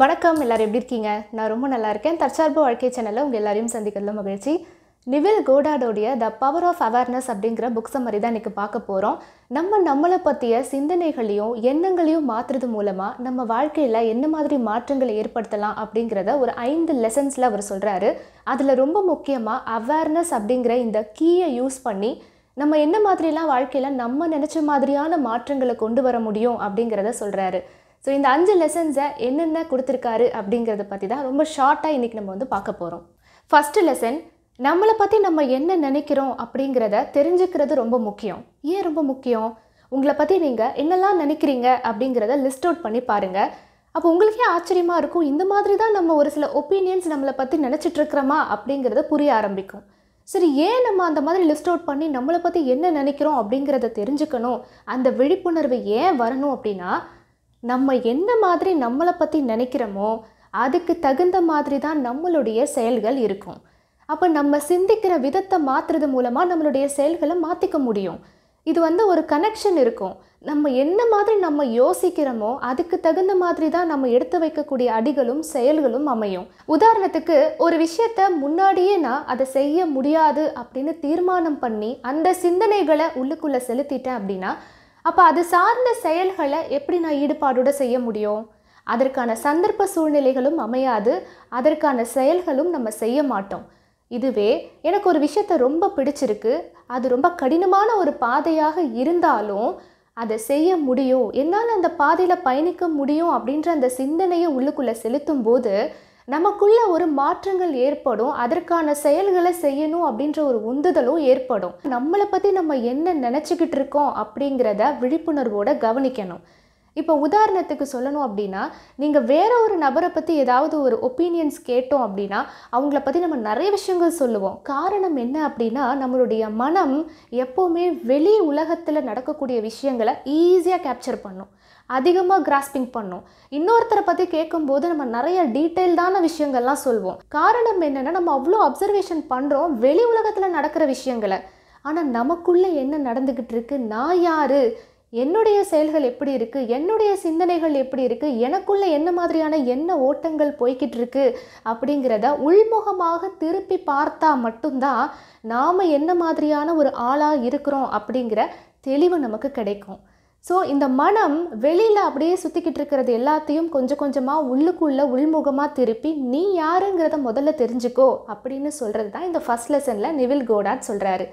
வணக்கம் எல்லோரும் எப்படி இருக்கீங்க நான் ரொம்ப நல்லா இருக்கேன் தற்சார்பு வாழ்க்கை சேனலில் உங்கள் எல்லாரையும் சந்திக்கிறதுல மகிழ்ச்சி நிவில் கோடாடோடைய த பவர் ஆஃப் அவேர்னஸ் அப்படிங்கிற புக்ஸை மாதிரி தான் இன்றைக்கி பார்க்க போகிறோம் நம்ம நம்மளை பற்றிய சிந்தனைகளையும் எண்ணங்களையும் மாற்றுறது மூலமாக நம்ம வாழ்க்கையில் என்ன மாதிரி மாற்றங்களை ஏற்படுத்தலாம் அப்படிங்கிறத ஒரு ஐந்து லெசன்ஸில் அவர் சொல்கிறாரு அதில் ரொம்ப முக்கியமாக அவேர்னஸ் அப்படிங்கிற இந்த கீயை யூஸ் பண்ணி நம்ம என்ன மாதிரிலாம் வாழ்க்கையில் நம்ம நினச்ச மாதிரியான மாற்றங்களை கொண்டு வர முடியும் அப்படிங்கிறத சொல்கிறாரு ஸோ இந்த அஞ்சு லெசன்ஸை என்னென்ன கொடுத்துருக்காரு அப்படிங்கிறத பற்றி தான் ரொம்ப ஷார்ட்டாக இன்றைக்கி நம்ம வந்து பார்க்க போகிறோம் ஃபஸ்ட்டு லெசன் நம்மளை பற்றி நம்ம என்ன நினைக்கிறோம் அப்படிங்கிறத தெரிஞ்சுக்கிறது ரொம்ப முக்கியம் ஏன் ரொம்ப முக்கியம் உங்களை பற்றி நீங்கள் என்னெல்லாம் நினைக்கிறீங்க அப்படிங்கிறத லிஸ்ட் அவுட் பண்ணி பாருங்கள் அப்போ உங்களுக்கே ஆச்சரியமாக இருக்கும் இந்த மாதிரி தான் நம்ம ஒரு சில ஒப்பீனியன்ஸ் நம்மளை பற்றி நினச்சிட்ருக்கிறோமா அப்படிங்கிறத புரிய ஆரம்பிக்கும் சரி ஏன் நம்ம அந்த மாதிரி லிஸ்ட் அவுட் பண்ணி நம்மளை பற்றி என்ன நினைக்கிறோம் அப்படிங்கிறத தெரிஞ்சுக்கணும் அந்த விழிப்புணர்வு ஏன் வரணும் அப்படின்னா நம்ம என்ன மாதிரி நம்மளை பற்றி நினைக்கிறோமோ அதுக்கு தகுந்த மாதிரி தான் நம்மளுடைய செயல்கள் இருக்கும் அப்போ நம்ம சிந்திக்கிற விதத்தை மாற்றுறது மூலமாக நம்மளுடைய செயல்களை மாற்றிக்க முடியும் இது வந்து ஒரு கனெக்ஷன் இருக்கும் நம்ம என்ன மாதிரி நம்ம யோசிக்கிறோமோ அதுக்கு தகுந்த மாதிரி தான் நம்ம எடுத்து வைக்கக்கூடிய அடிகளும் செயல்களும் அமையும் உதாரணத்துக்கு ஒரு விஷயத்த முன்னாடியே நான் அதை செய்ய முடியாது அப்படின்னு தீர்மானம் பண்ணி அந்த சிந்தனைகளை உள்ளுக்குள்ளே செலுத்திட்டேன் அப்படின்னா அப்போ அது சார்ந்த செயல்களை எப்படி நான் ஈடுபாடோடு செய்ய முடியும் அதற்கான சந்தர்ப்ப சூழ்நிலைகளும் அமையாது அதற்கான செயல்களும் நம்ம செய்ய மாட்டோம் இதுவே எனக்கு ஒரு விஷயத்த ரொம்ப பிடிச்சிருக்கு அது ரொம்ப கடினமான ஒரு பாதையாக இருந்தாலும் அதை செய்ய முடியும் என்னால் அந்த பாதையில் பயணிக்க முடியும் அப்படின்ற அந்த சிந்தனையை உள்ளுக்குள்ளே செலுத்தும் போது நமக்குள்ள ஒரு மாற்றங்கள் ஏற்படும் அதற்கான செயல்களை செய்யணும் அப்படின்ற ஒரு உந்துதலும் ஏற்படும் நம்மளை பற்றி நம்ம என்ன நினச்சிக்கிட்டு இருக்கோம் அப்படிங்கிறத விழிப்புணர்வோடு கவனிக்கணும் இப்போ உதாரணத்துக்கு சொல்லணும் அப்படின்னா நீங்கள் வேற ஒரு நபரை பற்றி ஏதாவது ஒரு ஒப்பீனியன்ஸ் கேட்டோம் அப்படின்னா அவங்கள பற்றி நம்ம நிறைய விஷயங்கள் சொல்லுவோம் காரணம் என்ன அப்படின்னா நம்மளுடைய மனம் எப்போவுமே வெளி உலகத்தில் நடக்கக்கூடிய விஷயங்களை ஈஸியாக கேப்சர் பண்ணும் அதிகமாக கிராஸ்பிங் பண்ணும் இன்னொருத்தரை பற்றி கேட்கும்போது நம்ம நிறைய டீட்டெயில்டான விஷயங்கள்லாம் சொல்வோம் காரணம் என்னென்னா நம்ம அவ்வளோ அப்சர்வேஷன் பண்ணுறோம் வெளி உலகத்தில் நடக்கிற விஷயங்களை ஆனால் நமக்குள்ளே என்ன நடந்துக்கிட்டு இருக்கு நான் யார் என்னுடைய செயல்கள் எப்படி இருக்குது என்னுடைய சிந்தனைகள் எப்படி இருக்குது எனக்குள்ளே என்ன மாதிரியான என்ன ஓட்டங்கள் போய்கிட்டு இருக்கு அப்படிங்கிறத உள்முகமாக திருப்பி பார்த்தா மட்டும்தான் நாம் என்ன மாதிரியான ஒரு ஆளாக இருக்கிறோம் அப்படிங்கிற தெளிவு நமக்கு கிடைக்கும் ஸோ இந்த மனம் வெளியில் அப்படியே சுற்றிக்கிட்டு இருக்கிறது எல்லாத்தையும் கொஞ்சம் கொஞ்சமாக உள்ளுக்குள்ளே உள்முகமாக திருப்பி நீ யாருங்கிறத முதல்ல தெரிஞ்சுக்கோ அப்படின்னு சொல்கிறது தான் இந்த ஃபஸ்ட் லெசனில் நிவில் கோடாட் சொல்கிறாரு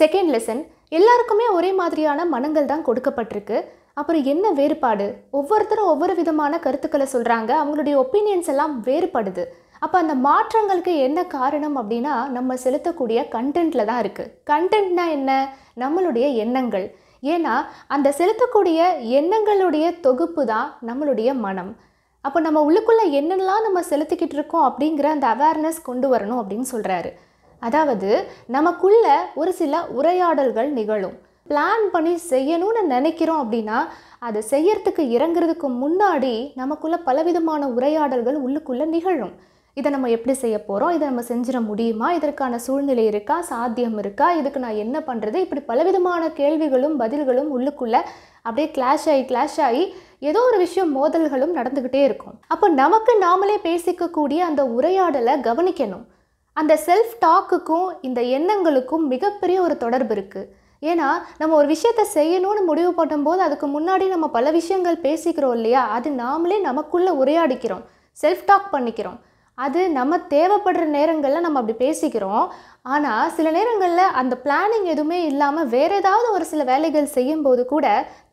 செகண்ட் லெசன் எல்லாருக்குமே ஒரே மாதிரியான மனங்கள் தான் கொடுக்கப்பட்டிருக்கு அப்புறம் என்ன வேறுபாடு ஒவ்வொருத்தரும் ஒவ்வொரு விதமான கருத்துக்களை சொல்கிறாங்க அவங்களுடைய ஒப்பீனியன்ஸ் எல்லாம் வேறுபடுது அப்போ அந்த மாற்றங்களுக்கு என்ன காரணம் அப்படின்னா நம்ம செலுத்தக்கூடிய கண்டென்ட்டில் தான் இருக்குது கண்டென்ட்னா என்ன நம்மளுடைய எண்ணங்கள் ஏன்னா அந்த செலுத்தக்கூடிய எண்ணங்களுடைய தொகுப்பு தான் நம்மளுடைய மனம் அப்போ நம்ம உள்ளுக்குள்ளே என்னெல்லாம் நம்ம செலுத்திக்கிட்டு இருக்கோம் அப்படிங்கிற அந்த அவேர்னஸ் கொண்டு வரணும் அப்படின்னு சொல்கிறாரு அதாவது நமக்குள்ள ஒரு சில உரையாடல்கள் நிகழும் பிளான் பண்ணி செய்யணும்னு நினைக்கிறோம் அப்படின்னா அதை செய்யறதுக்கு இறங்குறதுக்கு முன்னாடி நமக்குள்ள பலவிதமான உரையாடல்கள் உள்ளுக்குள்ளே நிகழும் இதை நம்ம எப்படி செய்ய போகிறோம் இதை நம்ம செஞ்சிட முடியுமா இதற்கான சூழ்நிலை இருக்கா சாத்தியம் இருக்கா இதுக்கு நான் என்ன பண்ணுறது இப்படி பலவிதமான கேள்விகளும் பதில்களும் உள்ளுக்குள்ளே அப்படியே கிளாஷ் ஆகி கிளாஷ் ஆகி ஏதோ ஒரு விஷயம் மோதல்களும் நடந்துக்கிட்டே இருக்கும் அப்போ நமக்கு நாமளே பேசிக்கக்கூடிய அந்த உரையாடலை கவனிக்கணும் அந்த செல்ஃப் டாக்குக்கும் இந்த எண்ணங்களுக்கும் மிகப்பெரிய ஒரு தொடர்பு இருக்குது ஏன்னா நம்ம ஒரு விஷயத்த செய்யணும்னு முடிவு பண்ணும்போது அதுக்கு முன்னாடி நம்ம பல விஷயங்கள் பேசிக்கிறோம் இல்லையா அது நாமளே நமக்குள்ளே உரையாடிக்கிறோம் செல்ஃப் டாக் பண்ணிக்கிறோம் அது நம்ம தேவைப்படுற நேரங்களில் நம்ம அப்படி பேசிக்கிறோம் ஆனால் சில நேரங்களில் அந்த பிளானிங் எதுவுமே இல்லாமல் வேறு ஏதாவது ஒரு சில வேலைகள் செய்யும்போது கூட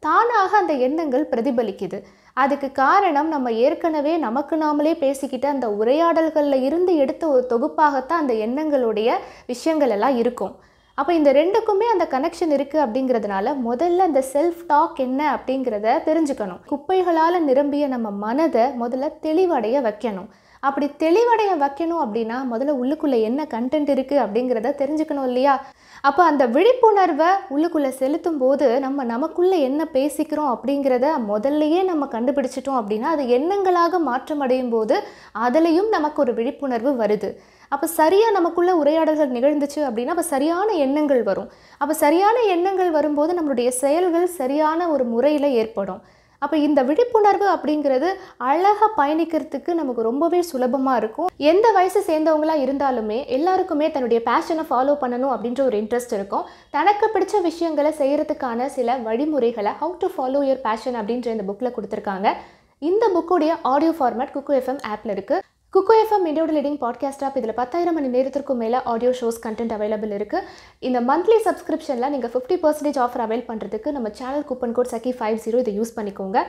தானாக அந்த எண்ணங்கள் பிரதிபலிக்குது அதுக்கு காரணம் நம்ம ஏற்கனவே நமக்கு நாமளே பேசிக்கிட்டு அந்த உரையாடல்களில் இருந்து எடுத்த ஒரு தொகுப்பாகத்தான் அந்த எண்ணங்களுடைய விஷயங்கள் எல்லாம் இருக்கும் அப்போ இந்த ரெண்டுக்குமே அந்த கனெக்ஷன் இருக்குது அப்படிங்கிறதுனால முதல்ல அந்த செல்ஃப் டாக் என்ன அப்படிங்கிறத தெரிஞ்சுக்கணும் குப்பைகளால் நிரம்பிய நம்ம மனதை முதல்ல தெளிவடைய வைக்கணும் அப்படி தெளிவடைய வைக்கணும் அப்படின்னா முதல்ல உள்ளுக்குள்ளே என்ன கண்டென்ட் இருக்குது அப்படிங்கிறத தெரிஞ்சுக்கணும் இல்லையா அப்போ அந்த விழிப்புணர்வை உள்ளுக்குள்ளே செலுத்தும் போது நம்ம நமக்குள்ளே என்ன பேசிக்கிறோம் அப்படிங்கிறத முதல்லையே நம்ம கண்டுபிடிச்சிட்டோம் அப்படின்னா அது எண்ணங்களாக மாற்றம் அடையும் போது அதுலேயும் நமக்கு ஒரு விழிப்புணர்வு வருது அப்போ சரியாக நமக்குள்ளே உரையாடல்கள் நிகழ்ந்துச்சு அப்படின்னா அப்போ சரியான எண்ணங்கள் வரும் அப்போ சரியான எண்ணங்கள் வரும்போது நம்மளுடைய செயல்கள் சரியான ஒரு முறையில் ஏற்படும் அப்போ இந்த விழிப்புணர்வு அப்படிங்கிறது அழகாக பயணிக்கிறதுக்கு நமக்கு ரொம்பவே சுலபமாக இருக்கும் எந்த வயசு சேர்ந்தவங்களாக இருந்தாலுமே எல்லாருக்குமே தன்னுடைய பேஷனை ஃபாலோ பண்ணணும் அப்படின்ற ஒரு இன்ட்ரெஸ்ட் இருக்கும் தனக்கு பிடிச்ச விஷயங்களை செய்கிறதுக்கான சில வழிமுறைகளை how to follow your passion அப்படின்ற இந்த புக்கில் கொடுத்துருக்காங்க இந்த புக்குடைய ஆடியோ ஃபார்மேட் குக்கு எஃப்எம் ஆப்பில் இருக்குது குக்கோ எஃப்எம் இண்டியோட லீடிங் பாட்காஸ்ட் ஆப் இதில் பத்தாயிரம் மணி நேரத்திற்கும் மேலே ஆடியோ ஷோஸ் கண்டென்ட் அவைலபிள் இருக்குது இந்த மந்த்லி சப்ஸ்கிரிப்ஷனில் நீங்கள் ஃபிஃப்டி பர்சன்டேஜ் ஆஃபர் அவைல் பண்ணுறதுக்கு நம்ம சேனல் கூப்பன் கோட் சக்கி ஃபைவ் ஜீரோ இதை யூஸ் பண்ணிக்கோங்க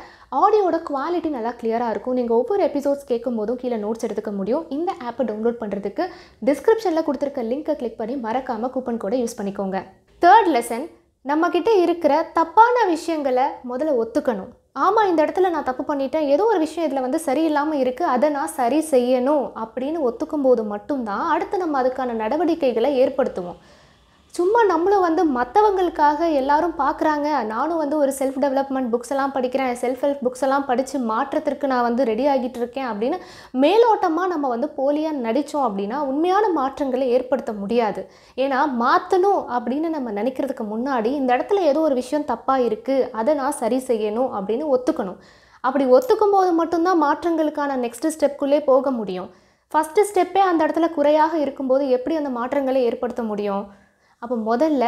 ஆடியோட குவாலிட்டி நல்லா கிளியராக இருக்கும் நீங்கள் ஒவ்வொரு எபிசோட்ஸ் கேட்கும் போதும் கீழே நோட்ஸ் எடுத்துக்க முடியும் இந்த ஆப்பை டவுன்லோட் பண்ணுறதுக்கு டிஸ்கிரிப்ஷனில் கொடுத்துருக்க லிங்க்கை கிளிக் பண்ணி மறக்காமல் கூப்பன் கோடை யூஸ் பண்ணிக்கோங்க தேர்ட் லெசன் நம்மக்கிட்ட இருக்கிற தப்பான விஷயங்களை முதல்ல ஒத்துக்கணும் ஆமாம் இந்த இடத்துல நான் தப்பு பண்ணிட்டேன் ஏதோ ஒரு விஷயம் இதில் வந்து சரியில்லாமல் இருக்குது அதை நான் சரி செய்யணும் அப்படின்னு ஒத்துக்கும் போது மட்டும்தான் அடுத்து நம்ம அதுக்கான நடவடிக்கைகளை ஏற்படுத்துவோம் சும்மா நம்மளும் வந்து மற்றவங்களுக்காக எல்லாரும் பார்க்குறாங்க நானும் வந்து ஒரு செல்ஃப் டெவலப்மெண்ட் புக்ஸ் எல்லாம் படிக்கிறேன் செல்ஃப் ஹெல்ப் புக்ஸ் எல்லாம் படித்து மாற்றத்திற்கு நான் வந்து ரெடி ஆகிட்டு இருக்கேன் அப்படின்னு மேலோட்டமாக நம்ம வந்து போலியாக நடித்தோம் அப்படின்னா உண்மையான மாற்றங்களை ஏற்படுத்த முடியாது ஏன்னா மாற்றணும் அப்படின்னு நம்ம நினைக்கிறதுக்கு முன்னாடி இந்த இடத்துல ஏதோ ஒரு விஷயம் தப்பாக இருக்குது அதை நான் சரி செய்யணும் அப்படின்னு ஒத்துக்கணும் அப்படி ஒத்துக்கும் போது மட்டும்தான் மாற்றங்களுக்கான நெக்ஸ்ட் ஸ்டெப்குள்ளே போக முடியும் ஃபஸ்ட்டு ஸ்டெப்பே அந்த இடத்துல குறையாக இருக்கும்போது எப்படி அந்த மாற்றங்களை ஏற்படுத்த முடியும் அப்போ முதல்ல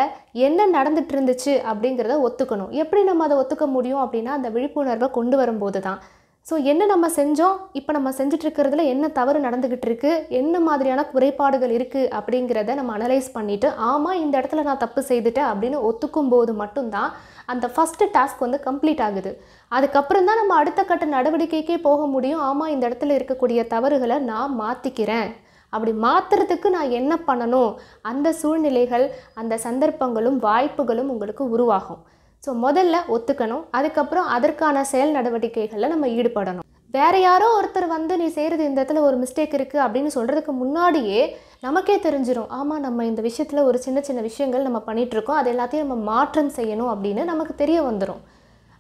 என்ன நடந்துட்டு இருந்துச்சு அப்படிங்கிறத ஒத்துக்கணும் எப்படி நம்ம அதை ஒத்துக்க முடியும் அப்படின்னா அந்த விழிப்புணர்வை கொண்டு வரும்போது தான் ஸோ என்ன நம்ம செஞ்சோம் இப்போ நம்ம செஞ்சிட்ருக்கிறதுல என்ன தவறு நடந்துக்கிட்டு இருக்குது என்ன மாதிரியான குறைபாடுகள் இருக்குது அப்படிங்கிறத நம்ம அனலைஸ் பண்ணிவிட்டு ஆமாம் இந்த இடத்துல நான் தப்பு செய்துட்டேன் அப்படின்னு ஒத்துக்கும் போது மட்டும்தான் அந்த ஃபஸ்ட்டு டாஸ்க் வந்து கம்ப்ளீட் ஆகுது அதுக்கப்புறம் தான் நம்ம அடுத்த கட்ட நடவடிக்கைக்கே போக முடியும் ஆமாம் இந்த இடத்துல இருக்கக்கூடிய தவறுகளை நான் மாற்றிக்கிறேன் அப்படி மாற்றுறதுக்கு நான் என்ன பண்ணணும் அந்த சூழ்நிலைகள் அந்த சந்தர்ப்பங்களும் வாய்ப்புகளும் உங்களுக்கு உருவாகும் ஸோ முதல்ல ஒத்துக்கணும் அதுக்கப்புறம் அதற்கான செயல் நடவடிக்கைகளில் நம்ம ஈடுபடணும் வேறு யாரோ ஒருத்தர் வந்து நீ செய்கிறது இந்த இடத்துல ஒரு மிஸ்டேக் இருக்குது அப்படின்னு சொல்கிறதுக்கு முன்னாடியே நமக்கே தெரிஞ்சிடும் ஆமாம் நம்ம இந்த விஷயத்தில் ஒரு சின்ன சின்ன விஷயங்கள் நம்ம பண்ணிகிட்ருக்கோம் அது எல்லாத்தையும் நம்ம மாற்றம் செய்யணும் அப்படின்னு நமக்கு தெரிய வந்துடும்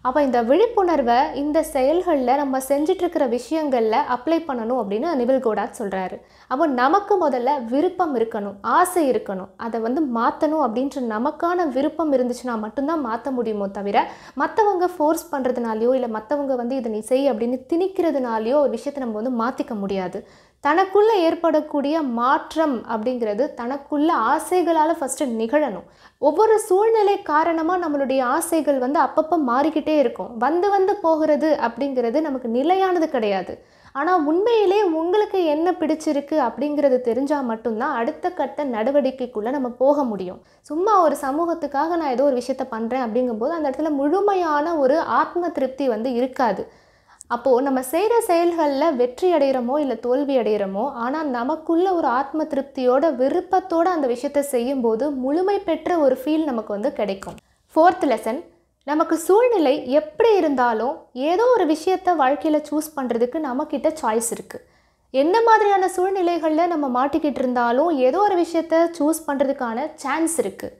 அப்போ இந்த விழிப்புணர்வை இந்த செயல்களில் நம்ம செஞ்சிட்ருக்கிற விஷயங்களில் அப்ளை பண்ணணும் அப்படின்னு நிவில் கோடாக் சொல்கிறாரு அப்போ நமக்கு முதல்ல விருப்பம் இருக்கணும் ஆசை இருக்கணும் அதை வந்து மாற்றணும் அப்படின்ற நமக்கான விருப்பம் இருந்துச்சுன்னா மட்டும்தான் மாற்ற முடியுமோ தவிர மற்றவங்க ஃபோர்ஸ் பண்ணுறதுனாலையோ இல்லை மற்றவங்க வந்து இதை நீ செய் அப்படின்னு திணிக்கிறதுனாலையோ ஒரு விஷயத்தை நம்ம வந்து மாற்றிக்க முடியாது தனக்குள்ளே ஏற்படக்கூடிய மாற்றம் அப்படிங்கிறது தனக்குள்ள ஆசைகளால் ஃபஸ்ட்டு நிகழணும் ஒவ்வொரு சூழ்நிலை காரணமாக நம்மளுடைய ஆசைகள் வந்து அப்பப்போ மாறிக்கிட்டே இருக்கும் வந்து வந்து போகிறது அப்படிங்கிறது நமக்கு நிலையானது கிடையாது ஆனால் உண்மையிலே உங்களுக்கு என்ன பிடிச்சிருக்கு அப்படிங்கிறது தெரிஞ்சால் மட்டும்தான் அடுத்த கட்ட நடவடிக்கைக்குள்ளே நம்ம போக முடியும் சும்மா ஒரு சமூகத்துக்காக நான் ஏதோ ஒரு விஷயத்த பண்ணுறேன் அப்படிங்கும்போது அந்த இடத்துல முழுமையான ஒரு ஆத்ம திருப்தி வந்து இருக்காது அப்போது நம்ம செய்கிற செயல்களில் வெற்றி அடைகிறோமோ இல்லை தோல்வி அடைகிறோமோ ஆனால் நமக்குள்ள ஒரு ஆத்ம திருப்தியோட விருப்பத்தோடு அந்த விஷயத்தை செய்யும்போது முழுமை பெற்ற ஒரு ஃபீல் நமக்கு வந்து கிடைக்கும் ஃபோர்த் லெசன் நமக்கு சூழ்நிலை எப்படி இருந்தாலும் ஏதோ ஒரு விஷயத்தை வாழ்க்கையில் சூஸ் பண்ணுறதுக்கு நம்மக்கிட்ட சாய்ஸ் இருக்குது என்ன மாதிரியான சூழ்நிலைகளில் நம்ம மாட்டிக்கிட்டு இருந்தாலும் ஏதோ ஒரு விஷயத்த சூஸ் பண்ணுறதுக்கான சான்ஸ் இருக்குது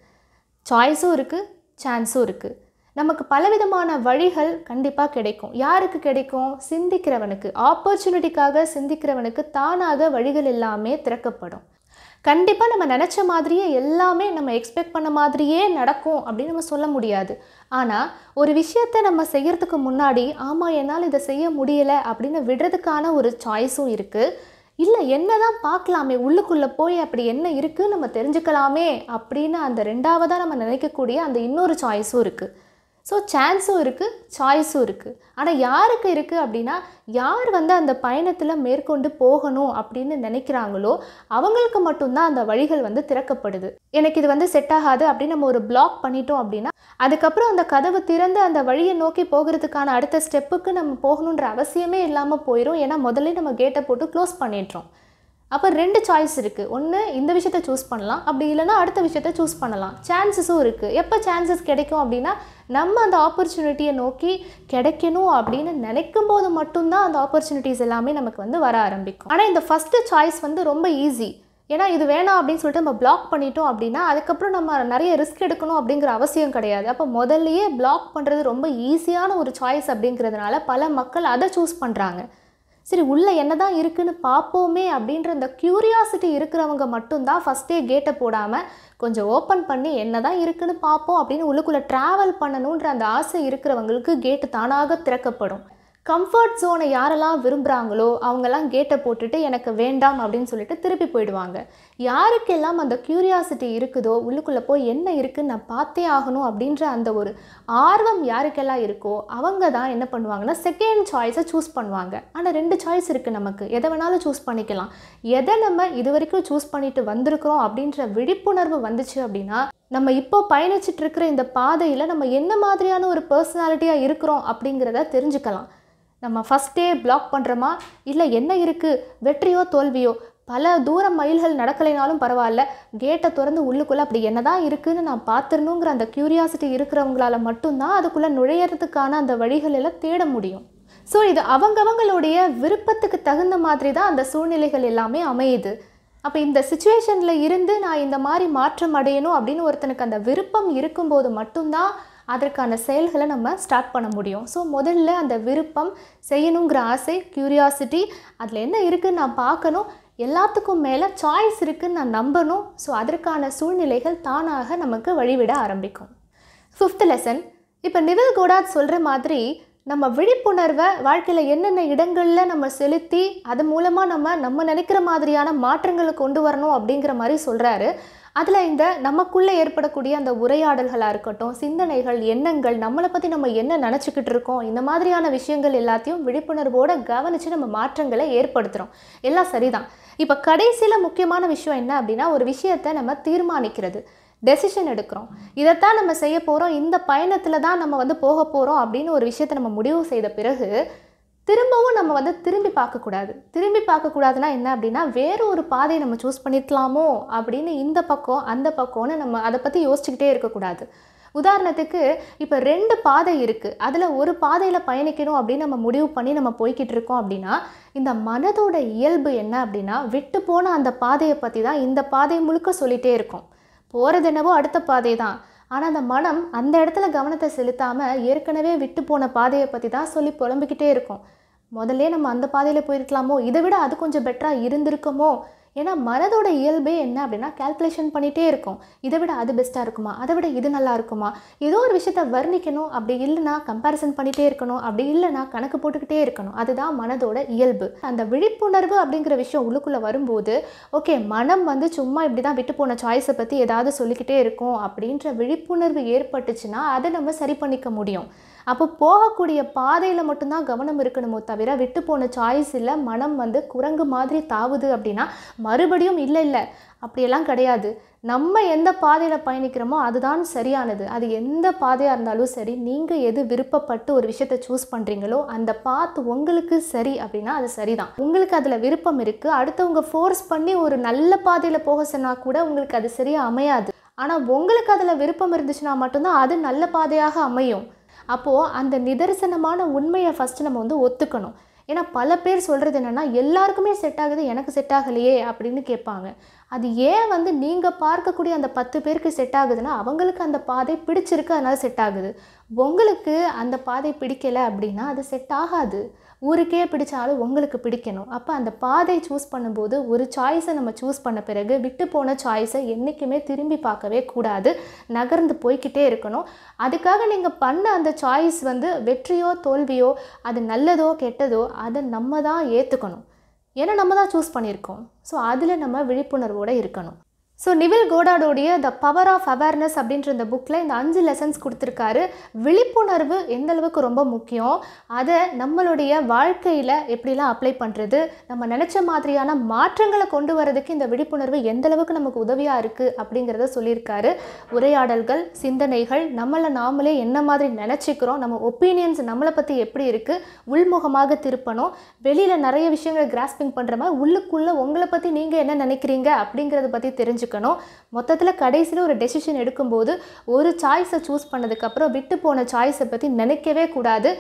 சாய்ஸும் இருக்குது சான்ஸும் இருக்குது நமக்கு பலவிதமான வழிகள் கண்டிப்பாக கிடைக்கும் யாருக்கு கிடைக்கும் சிந்திக்கிறவனுக்கு ஆப்பர்ச்சுனிட்டிக்காக சிந்திக்கிறவனுக்கு தானாக வழிகள் எல்லாமே திறக்கப்படும் கண்டிப்பாக நம்ம நினச்ச மாதிரியே எல்லாமே நம்ம எக்ஸ்பெக்ட் பண்ண மாதிரியே நடக்கும் அப்படின்னு நம்ம சொல்ல முடியாது ஆனால் ஒரு விஷயத்தை நம்ம செய்கிறதுக்கு முன்னாடி ஆமாம் என்னால் இதை செய்ய முடியலை அப்படின்னு விடுறதுக்கான ஒரு சாய்ஸும் இருக்குது இல்லை என்ன தான் பார்க்கலாமே உள்ளுக்குள்ளே போய் அப்படி என்ன இருக்குது நம்ம தெரிஞ்சுக்கலாமே அப்படின்னு அந்த ரெண்டாவதாக நம்ம நினைக்கக்கூடிய அந்த இன்னொரு சாய்ஸும் இருக்குது ஸோ சான்ஸும் இருக்குது சாய்ஸும் இருக்குது ஆனால் யாருக்கு இருக்குது அப்படின்னா யார் வந்து அந்த பயணத்தில் மேற்கொண்டு போகணும் அப்படின்னு நினைக்கிறாங்களோ அவங்களுக்கு மட்டும்தான் அந்த வழிகள் வந்து திறக்கப்படுது எனக்கு இது வந்து செட் ஆகாது அப்படின்னு நம்ம ஒரு பிளாக் பண்ணிட்டோம் அப்படின்னா அதுக்கப்புறம் அந்த கதவு திறந்து அந்த வழியை நோக்கி போகிறதுக்கான அடுத்த ஸ்டெப்புக்கு நம்ம போகணுன்ற அவசியமே இல்லாமல் போயிடும் ஏன்னா முதல்ல நம்ம கேட்டை போட்டு க்ளோஸ் பண்ணிடுறோம் அப்போ ரெண்டு சாய்ஸ் இருக்குது ஒன்று இந்த விஷயத்த சூஸ் பண்ணலாம் அப்படி இல்லைனா அடுத்த விஷயத்த சூஸ் பண்ணலாம் சான்சஸும் இருக்குது எப்போ சான்சஸ் கிடைக்கும் அப்படின்னா நம்ம அந்த ஆப்பர்ச்சுனிட்டியை நோக்கி கிடைக்கணும் அப்படின்னு நினைக்கும் போது மட்டும்தான் அந்த ஆப்பர்ச்சுனிட்டிஸ் எல்லாமே நமக்கு வந்து வர ஆரம்பிக்கும் ஆனால் இந்த ஃபஸ்ட்டு சாய்ஸ் வந்து ரொம்ப ஈஸி ஏன்னா இது வேணாம் அப்படின்னு சொல்லிட்டு நம்ம பிளாக் பண்ணிட்டோம் அப்படின்னா அதுக்கப்புறம் நம்ம நிறைய ரிஸ்க் எடுக்கணும் அப்படிங்கிற அவசியம் கிடையாது அப்போ முதல்லையே பிளாக் பண்ணுறது ரொம்ப ஈஸியான ஒரு சாய்ஸ் அப்படிங்கிறதுனால பல மக்கள் அதை சூஸ் பண்ணுறாங்க சரி உள்ளே என்ன தான் இருக்குதுன்னு பார்ப்போமே அப்படின்ற இந்த க்யூரியாசிட்டி இருக்கிறவங்க மட்டும்தான் ஃபஸ்ட்டே கேட்டை போடாமல் கொஞ்சம் ஓப்பன் பண்ணி என்ன தான் இருக்குன்னு பார்ப்போம் அப்படின்னு உள்ளுக்குள்ளே ட்ராவல் பண்ணணுன்ற அந்த ஆசை இருக்கிறவங்களுக்கு கேட்டு தானாக திறக்கப்படும் கம்ஃபர்ட் ஜோனை யாரெல்லாம் விரும்புகிறாங்களோ அவங்கெல்லாம் கேட்டை போட்டுட்டு எனக்கு வேண்டாம் அப்படின்னு சொல்லிட்டு திருப்பி போயிடுவாங்க யாருக்கெல்லாம் அந்த க்யூரியாசிட்டி இருக்குதோ உள்ளுக்குள்ளே போய் என்ன இருக்குன்னு நான் பார்த்தே ஆகணும் அப்படின்ற அந்த ஒரு ஆர்வம் யாருக்கெல்லாம் இருக்கோ அவங்க தான் என்ன பண்ணுவாங்கன்னா செகண்ட் சாய்ஸை சூஸ் பண்ணுவாங்க ஆனால் ரெண்டு சாய்ஸ் இருக்குது நமக்கு எதை வேணாலும் சூஸ் பண்ணிக்கலாம் எதை நம்ம இது வரைக்கும் சூஸ் பண்ணிட்டு வந்திருக்கிறோம் அப்படின்ற விழிப்புணர்வு வந்துச்சு அப்படின்னா நம்ம இப்போ பயணிச்சிட்டு இருக்கிற இந்த பாதையில் நம்ம என்ன மாதிரியான ஒரு பர்சனாலிட்டியாக இருக்கிறோம் அப்படிங்கிறத தெரிஞ்சுக்கலாம் நம்ம ஃபஸ்ட்டே பிளாக் பண்ணுறோமா இல்லை என்ன இருக்குது வெற்றியோ தோல்வியோ பல தூர மைல்கள் நடக்கலைனாலும் பரவாயில்ல கேட்டை திறந்து உள்ளுக்குள்ளே அப்படி என்ன தான் இருக்குதுன்னு நான் பார்த்துருணுங்கிற அந்த க்யூரியாசிட்டி இருக்கிறவங்களால மட்டும்தான் அதுக்குள்ளே நுழையிறதுக்கான அந்த வழிகளில் தேட முடியும் ஸோ இது அவங்கவங்களுடைய விருப்பத்துக்கு தகுந்த மாதிரி தான் அந்த சூழ்நிலைகள் எல்லாமே அமையுது அப்போ இந்த சுச்சுவேஷனில் இருந்து நான் இந்த மாதிரி மாற்றம் அடையணும் அப்படின்னு ஒருத்தனுக்கு அந்த விருப்பம் இருக்கும்போது மட்டும்தான் அதற்கான செயல்களை நம்ம ஸ்டார்ட் பண்ண முடியும் ஸோ முதல்ல அந்த விருப்பம் செய்யணுங்கிற ஆசை க்யூரியாசிட்டி அதில் என்ன இருக்குதுன்னு நான் பார்க்கணும் எல்லாத்துக்கும் மேலே சாய்ஸ் இருக்குதுன்னு நான் நம்பணும் ஸோ அதற்கான சூழ்நிலைகள் தானாக நமக்கு வழிவிட ஆரம்பிக்கும் ஃபிஃப்த் லெசன் இப்போ நிவில் கோடாத் சொல்கிற மாதிரி நம்ம விழிப்புணர்வை வாழ்க்கையில் என்னென்ன இடங்களில் நம்ம செலுத்தி அது மூலமாக நம்ம நம்ம நினைக்கிற மாதிரியான மாற்றங்களை கொண்டு வரணும் அப்படிங்கிற மாதிரி சொல்கிறாரு அதில் இந்த நமக்குள்ளே ஏற்படக்கூடிய அந்த உரையாடல்களாக இருக்கட்டும் சிந்தனைகள் எண்ணங்கள் நம்மளை பற்றி நம்ம என்ன நினச்சிக்கிட்டு இருக்கோம் இந்த மாதிரியான விஷயங்கள் எல்லாத்தையும் விழிப்புணர்வோடு கவனித்து நம்ம மாற்றங்களை ஏற்படுத்துகிறோம் எல்லாம் சரிதான் இப்போ கடைசியில் முக்கியமான விஷயம் என்ன அப்படின்னா ஒரு விஷயத்தை நம்ம தீர்மானிக்கிறது டெசிஷன் எடுக்கிறோம் இதைத்தான் நம்ம செய்ய போகிறோம் இந்த பயணத்தில் தான் நம்ம வந்து போக போகிறோம் அப்படின்னு ஒரு விஷயத்தை நம்ம முடிவு செய்த பிறகு திரும்பவும் நம்ம வந்து திரும்பி பார்க்கக்கூடாது திரும்பி பார்க்கக்கூடாதுன்னா என்ன அப்படின்னா வேறு ஒரு பாதையை நம்ம சூஸ் பண்ணிக்கலாமோ அப்படின்னு இந்த பக்கம் அந்த பக்கம்னு நம்ம அதை பற்றி யோசிச்சுக்கிட்டே இருக்கக்கூடாது உதாரணத்துக்கு இப்போ ரெண்டு பாதை இருக்குது அதில் ஒரு பாதையில் பயணிக்கணும் அப்படின்னு நம்ம முடிவு பண்ணி நம்ம போய்கிட்டு இருக்கோம் அப்படின்னா இந்த மனதோட இயல்பு என்ன அப்படின்னா விட்டு போன அந்த பாதையை பற்றி தான் இந்த பாதை முழுக்க சொல்லிகிட்டே இருக்கும் போகிறது என்னவோ அடுத்த பாதை தான் ஆனால் அந்த மனம் அந்த இடத்துல கவனத்தை செலுத்தாமல் ஏற்கனவே விட்டு போன பாதையை பற்றி தான் சொல்லி புலம்பிக்கிட்டே இருக்கும் முதல்ல நம்ம அந்த பாதையில் போயிருக்கலாமோ இதை விட அது கொஞ்சம் பெட்டராக இருந்திருக்குமோ ஏன்னா மனதோட இயல்பே என்ன அப்படின்னா கேல்குலேஷன் பண்ணிகிட்டே இருக்கும் இதை விட அது பெஸ்ட்டாக இருக்குமா அதை விட இது நல்லா இருக்குமா ஏதோ ஒரு விஷயத்த வர்ணிக்கணும் அப்படி இல்லைனா கம்பேரிசன் பண்ணிகிட்டே இருக்கணும் அப்படி இல்லைனா கணக்கு போட்டுக்கிட்டே இருக்கணும் அதுதான் மனதோட இயல்பு அந்த விழிப்புணர்வு அப்படிங்கிற விஷயம் உள்ளுக்குள்ளே வரும்போது ஓகே மனம் வந்து சும்மா இப்படி தான் விட்டு போன சாய்ஸை பற்றி ஏதாவது சொல்லிக்கிட்டே இருக்கும் அப்படின்ற விழிப்புணர்வு ஏற்பட்டுச்சுன்னா அதை நம்ம சரி பண்ணிக்க முடியும் அப்போ போகக்கூடிய பாதையில் மட்டும்தான் கவனம் இருக்கணுமோ தவிர விட்டு போன சாய்ஸ் இல்லை மனம் வந்து குரங்கு மாதிரி தாவுது அப்படின்னா மறுபடியும் இல்லை இல்லை அப்படியெல்லாம் கிடையாது நம்ம எந்த பாதையில் பயணிக்கிறோமோ அதுதான் சரியானது அது எந்த பாதையாக இருந்தாலும் சரி நீங்கள் எது விருப்பப்பட்டு ஒரு விஷயத்தை சூஸ் பண்ணுறீங்களோ அந்த பாத்து உங்களுக்கு சரி அப்படின்னா அது சரிதான் உங்களுக்கு அதில் விருப்பம் இருக்குது அடுத்தவங்க ஃபோர்ஸ் பண்ணி ஒரு நல்ல பாதையில் போக சொன்னால் கூட உங்களுக்கு அது சரியாக அமையாது ஆனால் உங்களுக்கு அதில் விருப்பம் இருந்துச்சுன்னா மட்டும்தான் அது நல்ல பாதையாக அமையும் அப்போது அந்த நிதர்சனமான உண்மையை ஃபஸ்ட்டு நம்ம வந்து ஒத்துக்கணும் ஏன்னா பல பேர் சொல்கிறது என்னென்னா எல்லாருக்குமே செட் ஆகுது எனக்கு செட் ஆகலையே அப்படின்னு கேட்பாங்க அது ஏன் வந்து நீங்கள் பார்க்கக்கூடிய அந்த பத்து பேருக்கு செட் ஆகுதுன்னா அவங்களுக்கு அந்த பாதை பிடிச்சிருக்கு அதனால் செட் ஆகுது உங்களுக்கு அந்த பாதை பிடிக்கலை அப்படின்னா அது செட் ஆகாது ஊருக்கே பிடிச்சாலும் உங்களுக்கு பிடிக்கணும் அப்போ அந்த பாதை சூஸ் பண்ணும்போது ஒரு சாய்ஸை நம்ம சூஸ் பண்ண பிறகு விட்டு போன சாய்ஸை என்றைக்குமே திரும்பி பார்க்கவே கூடாது நகர்ந்து போய்கிட்டே இருக்கணும் அதுக்காக நீங்கள் பண்ண அந்த சாய்ஸ் வந்து வெற்றியோ தோல்வியோ அது நல்லதோ கெட்டதோ அதை நம்ம தான் ஏற்றுக்கணும் ஏன்னா நம்ம தான் சூஸ் பண்ணியிருக்கோம் ஸோ அதில் நம்ம விழிப்புணர்வோடு இருக்கணும் ஸோ நிவில் கோடாடோடைய த பவர் ஆஃப் அவேர்னஸ் அப்படின்ற இந்த புக்கில் இந்த அஞ்சு லெசன்ஸ் கொடுத்துருக்காரு விழிப்புணர்வு எந்த அளவுக்கு ரொம்ப முக்கியம் அதை நம்மளுடைய வாழ்க்கையில் எப்படிலாம் அப்ளை பண்ணுறது நம்ம நினச்ச மாதிரியான மாற்றங்களை கொண்டு வரதுக்கு இந்த விழிப்புணர்வு எந்த அளவுக்கு நமக்கு உதவியாக இருக்குது அப்படிங்கிறத சொல்லியிருக்காரு உரையாடல்கள் சிந்தனைகள் நம்மளை நாமளே என்ன மாதிரி நினச்சிக்கிறோம் நம்ம ஒப்பீனியன்ஸ் நம்மளை பற்றி எப்படி இருக்குது உள்முகமாக திருப்பணும் வெளியில் நிறைய விஷயங்களை கிராஸ்பிங் பண்ணுற மாதிரி உள்ளுக்குள்ளே உங்களை பற்றி நீங்கள் என்ன நினைக்கிறீங்க அப்படிங்கிறத பற்றி தெரிஞ்சுக்கணும் வச்சுக்கணும் மொத்தத்தில் கடைசியில் ஒரு டெசிஷன் எடுக்கும்போது ஒரு சாய்ஸை சூஸ் பண்ணதுக்கப்புறம் விட்டு போன சாய்ஸை பற்றி நினைக்கவே கூடாது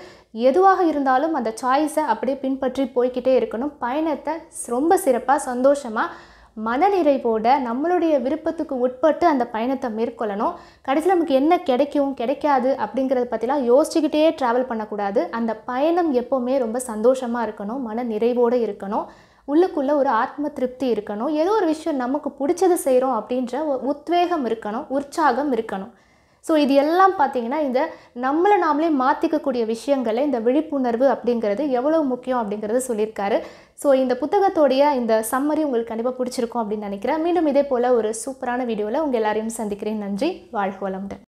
எதுவாக இருந்தாலும் அந்த சாய்ஸை அப்படியே பின்பற்றி போய்கிட்டே இருக்கணும் பயணத்தை ரொம்ப சிறப்பாக சந்தோஷமாக மனநிறைவோட நம்மளுடைய விருப்பத்துக்கு உட்பட்டு அந்த பயணத்தை மேற்கொள்ளணும் கடைசியில் நமக்கு என்ன கிடைக்கும் கிடைக்காது அப்படிங்கிறத பற்றிலாம் யோசிச்சுக்கிட்டே ட்ராவல் பண்ணக்கூடாது அந்த பயணம் எப்போவுமே ரொம்ப சந்தோஷமாக இருக்கணும் மன நிறைவோடு இருக்கணும் உள்ளுக்குள்ளே ஒரு ஆத்ம திருப்தி இருக்கணும் ஏதோ ஒரு விஷயம் நமக்கு பிடிச்சது செய்கிறோம் அப்படின்ற உத்வேகம் இருக்கணும் உற்சாகம் இருக்கணும் ஸோ இது எல்லாம் பார்த்தீங்கன்னா இந்த நம்மளை நாமளே மாற்றிக்கக்கூடிய விஷயங்களை இந்த விழிப்புணர்வு அப்படிங்கிறது எவ்வளோ முக்கியம் அப்படிங்கிறத சொல்லியிருக்காரு ஸோ இந்த புத்தகத்தோடைய இந்த சம்மரி உங்களுக்கு கண்டிப்பாக பிடிச்சிருக்கும் அப்படின்னு நினைக்கிறேன் மீண்டும் இதே போல் ஒரு சூப்பரான வீடியோவில் உங்கள் எல்லாரையும் சந்திக்கிறேன் நன்றி வாழ்க வளமுடன்